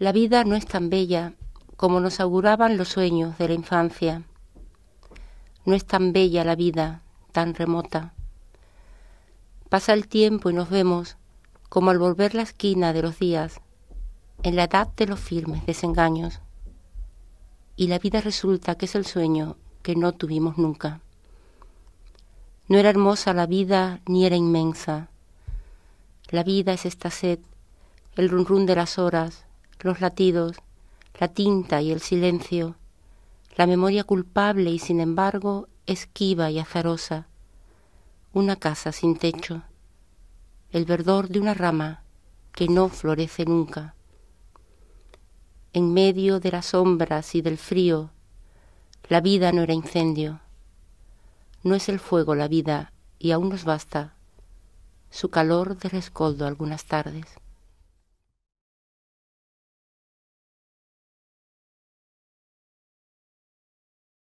La vida no es tan bella como nos auguraban los sueños de la infancia. No es tan bella la vida, tan remota. Pasa el tiempo y nos vemos como al volver la esquina de los días, en la edad de los firmes desengaños. Y la vida resulta que es el sueño que no tuvimos nunca. No era hermosa la vida ni era inmensa. La vida es esta sed, el run de las horas, los latidos, la tinta y el silencio, la memoria culpable y sin embargo esquiva y azarosa, una casa sin techo, el verdor de una rama que no florece nunca. En medio de las sombras y del frío, la vida no era incendio. No es el fuego la vida y aún nos basta su calor de rescoldo algunas tardes.